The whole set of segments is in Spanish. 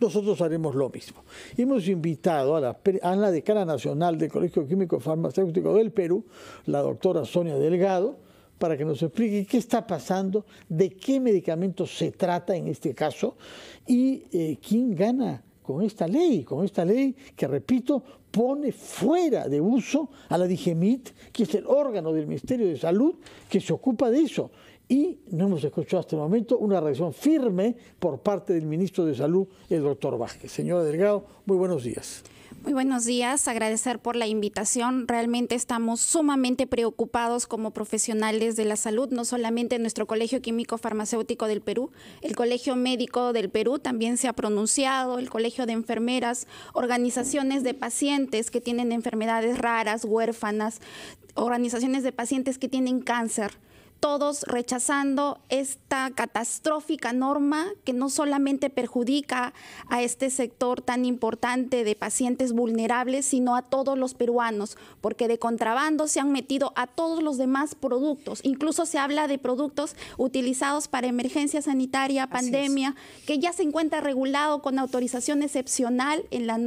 nosotros haremos lo mismo. Hemos invitado a la, decana nacional del Colegio Químico Farmacéutico del Perú, la doctora Sonia Delgado, para que nos explique qué está pasando, de qué medicamento se trata en este caso y eh, quién gana con esta ley, con esta ley que, repito, pone fuera de uso a la DIGEMIT, que es el órgano del Ministerio de Salud que se ocupa de eso y no hemos escuchado hasta el momento una reacción firme por parte del ministro de Salud, el doctor Vázquez. Señora Delgado, muy buenos días. Muy buenos días, agradecer por la invitación. Realmente estamos sumamente preocupados como profesionales de la salud, no solamente en nuestro Colegio Químico Farmacéutico del Perú, el Colegio Médico del Perú también se ha pronunciado, el Colegio de Enfermeras, organizaciones de pacientes que tienen enfermedades raras, huérfanas, organizaciones de pacientes que tienen cáncer todos rechazando esta catastrófica norma que no solamente perjudica a este sector tan importante de pacientes vulnerables, sino a todos los peruanos, porque de contrabando se han metido a todos los demás productos. Incluso se habla de productos utilizados para emergencia sanitaria, pandemia, que ya se encuentra regulado con autorización excepcional en la,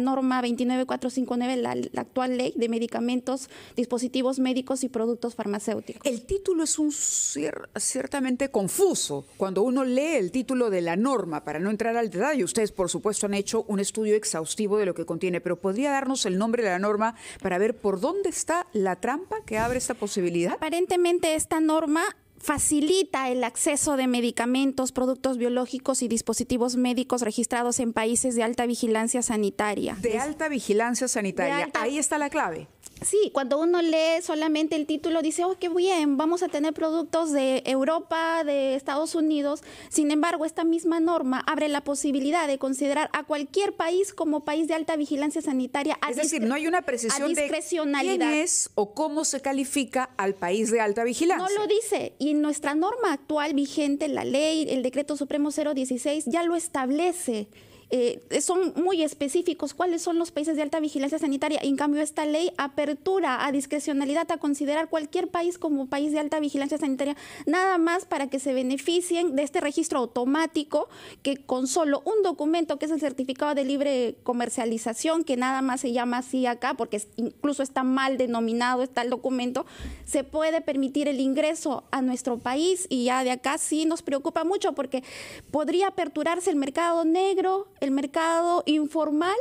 norma 29459, la, la actual ley de medicamentos, dispositivos médicos y productos farmacéuticos. El título es un ciertamente confuso. Cuando uno lee el título de la norma, para no entrar al detalle, ustedes por supuesto han hecho un estudio exhaustivo de lo que contiene, pero ¿podría darnos el nombre de la norma para ver por dónde está la trampa que abre esta posibilidad? Aparentemente esta norma facilita el acceso de medicamentos, productos biológicos y dispositivos médicos registrados en países de alta vigilancia sanitaria. De alta vigilancia sanitaria. Ahí está la clave. Sí, cuando uno lee solamente el título dice, oh, qué bien, vamos a tener productos de Europa, de Estados Unidos. Sin embargo, esta misma norma abre la posibilidad de considerar a cualquier país como país de alta vigilancia sanitaria. es decir, no hay una precisión de quién es o cómo se califica al país de alta vigilancia. No lo dice. Y nuestra norma actual vigente, la ley, el decreto supremo 016, ya lo establece. Eh, eh, son muy específicos cuáles son los países de alta vigilancia sanitaria. En cambio, esta ley apertura a discrecionalidad a considerar cualquier país como país de alta vigilancia sanitaria, nada más para que se beneficien de este registro automático que con solo un documento, que es el certificado de libre comercialización, que nada más se llama así acá, porque incluso está mal denominado, está el documento, se puede permitir el ingreso a nuestro país y ya de acá sí nos preocupa mucho porque podría aperturarse el mercado negro el mercado informal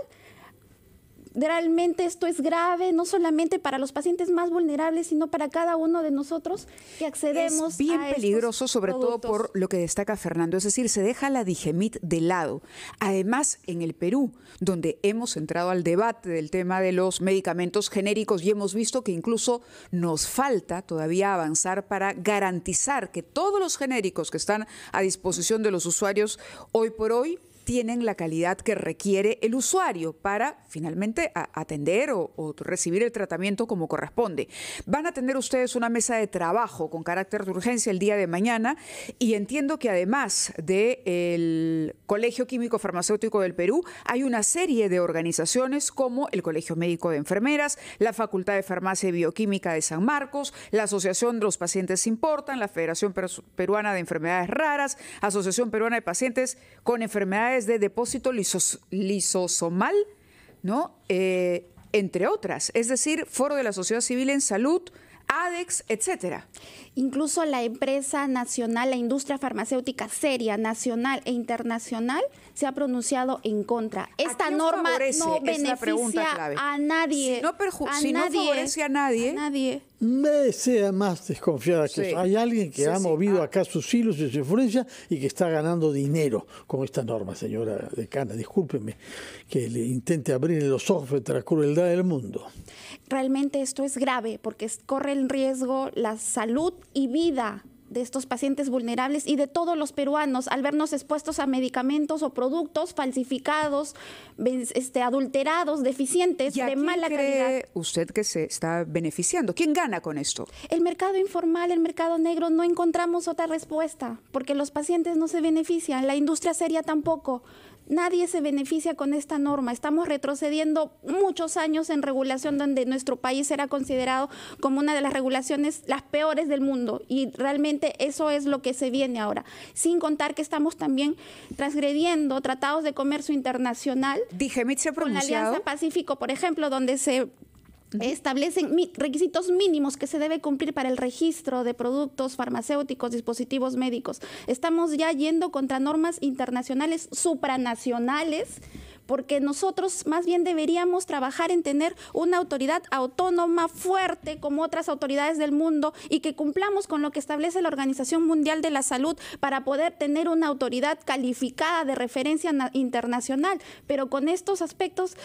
realmente esto es grave, no solamente para los pacientes más vulnerables, sino para cada uno de nosotros que accedemos. a Es bien peligroso, sobre todo por lo que destaca Fernando, es decir, se deja la digemit de lado. Además, en el Perú, donde hemos entrado al debate del tema de los medicamentos genéricos y hemos visto que incluso nos falta todavía avanzar para garantizar que todos los genéricos que están a disposición de los usuarios hoy por hoy tienen la calidad que requiere el usuario para finalmente atender o, recibir el tratamiento como corresponde. Van a tener ustedes una mesa de trabajo con carácter de urgencia el día de mañana y entiendo que además del Colegio Químico Farmacéutico del Perú hay una serie de organizaciones como el Colegio Médico de Enfermeras, la Facultad de Farmacia y Bioquímica de San Marcos, la Asociación de los Pacientes Importan, la Federación Peruana de Enfermedades Raras, Asociación Peruana de Pacientes con Enfermedades de depósito lisosomal, ¿no? Eh, entre otras, es decir, Foro de la Sociedad Civil en Salud, ADEX, etcétera. Incluso la empresa nacional, la industria farmacéutica seria, nacional e internacional, se ha pronunciado en contra. Esta norma no beneficia a nadie. Si no, a favorece a nadie, nadie. Me sea más desconfiada que Hay alguien que ha movido ah. acá sus hilos y su influencia y que está ganando dinero con esta norma, señora decana. Discúlpeme que le intente abrir los ojos frente la crueldad del mundo. Realmente esto es grave porque corre en riesgo la salud y vida de estos pacientes vulnerables y de todos los peruanos al vernos expuestos a medicamentos o productos falsificados, este, adulterados, deficientes, ¿Y de quién mala cree ¿Usted que se está beneficiando? ¿Quién gana con esto? El mercado informal, el mercado negro, no encontramos otra respuesta porque los pacientes no se benefician, la industria seria tampoco. Nadie se beneficia con esta norma. Estamos retrocediendo muchos años en regulación donde nuestro país era considerado como una de las regulaciones las peores del mundo y realmente eso es lo que se viene ahora. Sin contar que estamos también transgrediendo tratados de comercio internacional. Dije, se ha Con la Alianza Pacífico, por ejemplo, donde se establecen requisitos mínimos que se debe cumplir para el registro de productos farmacéuticos, dispositivos médicos. Estamos ya yendo contra normas internacionales supranacionales porque nosotros más bien deberíamos trabajar en tener una autoridad autónoma fuerte como otras autoridades del mundo y que cumplamos con lo que establece la Organización Mundial de la Salud para poder tener una autoridad calificada de referencia internacional. Pero con estos aspectos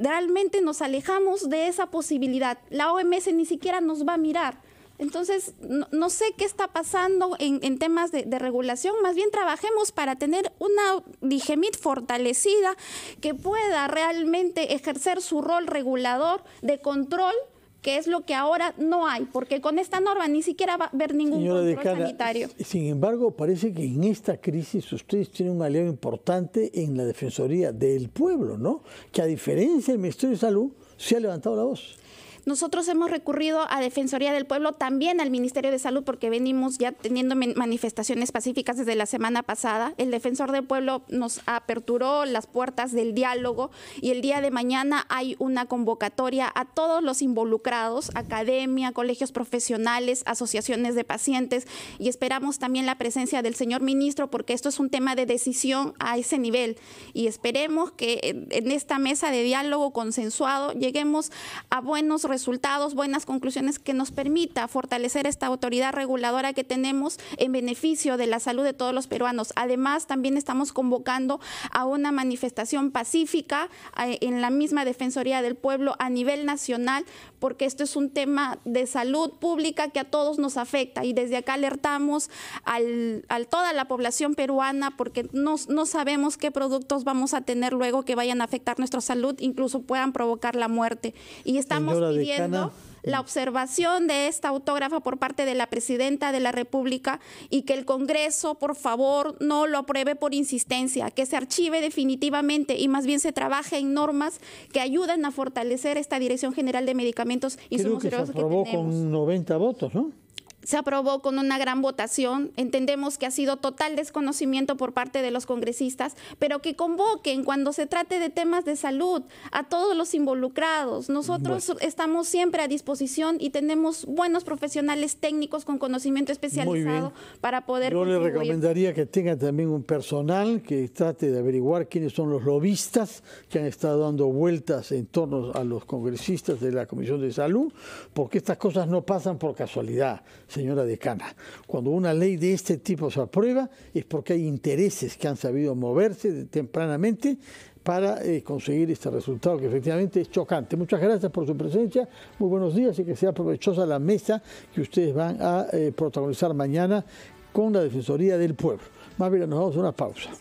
realmente nos alejamos de esa posibilidad. La OMS ni siquiera nos va a mirar. Entonces, no, sé qué está pasando en, temas de, de, regulación, más bien trabajemos para tener una Digemit fortalecida que pueda realmente ejercer su rol regulador de control que es lo que ahora no hay, porque con esta norma ni siquiera va a haber ningún Señora control sanitario. Sin embargo, parece que en esta crisis ustedes tienen un aliado importante en la Defensoría del Pueblo, ¿no? Que a diferencia del Ministerio de Salud, se ha levantado la voz. Nosotros hemos recurrido a Defensoría del Pueblo, también al Ministerio de Salud, porque venimos ya teniendo manifestaciones pacíficas desde la semana pasada. El Defensor del Pueblo nos aperturó las puertas del diálogo y el día de mañana hay una convocatoria a todos los involucrados, academia, colegios profesionales, asociaciones de pacientes y esperamos también la presencia del señor ministro porque esto es un tema de decisión a ese nivel y esperemos que en esta mesa de diálogo consensuado lleguemos a buenos resultados resultados, buenas conclusiones que nos permita fortalecer esta autoridad reguladora que tenemos en beneficio de la salud de todos los peruanos. Además, también estamos convocando a una manifestación pacífica eh, en la misma Defensoría del Pueblo a nivel nacional, porque esto es un tema de salud pública que a todos nos afecta y desde acá alertamos al, a toda la población peruana porque no, sabemos qué productos vamos a tener luego que vayan a afectar nuestra salud, incluso puedan provocar la muerte. Y estamos la observación de esta autógrafa por parte de la presidenta de la República y que el Congreso, por favor, no lo apruebe por insistencia, que se archive definitivamente y más bien se trabaje en normas que ayuden a fortalecer esta Dirección General de Medicamentos y Creo que se aprobó con 90 votos, ¿no? se aprobó con una gran votación. Entendemos que ha sido total desconocimiento por parte de los congresistas, pero que convoquen cuando se trate de temas de salud a todos los involucrados. Nosotros estamos siempre a disposición y tenemos buenos profesionales técnicos con conocimiento especializado para poder... Yo le recomendaría que tenga también un personal que trate de averiguar quiénes son los lobistas que han estado dando vueltas en torno a los congresistas de la Comisión de Salud, porque estas cosas no pasan por casualidad señora decana. Cuando una ley de este tipo se aprueba es porque hay intereses que han sabido moverse tempranamente para eh, conseguir este resultado que efectivamente es chocante. Muchas gracias por su presencia, muy buenos días y que sea provechosa la mesa que ustedes van a eh, protagonizar mañana con la Defensoría del Pueblo. Más bien, nos vamos a una pausa.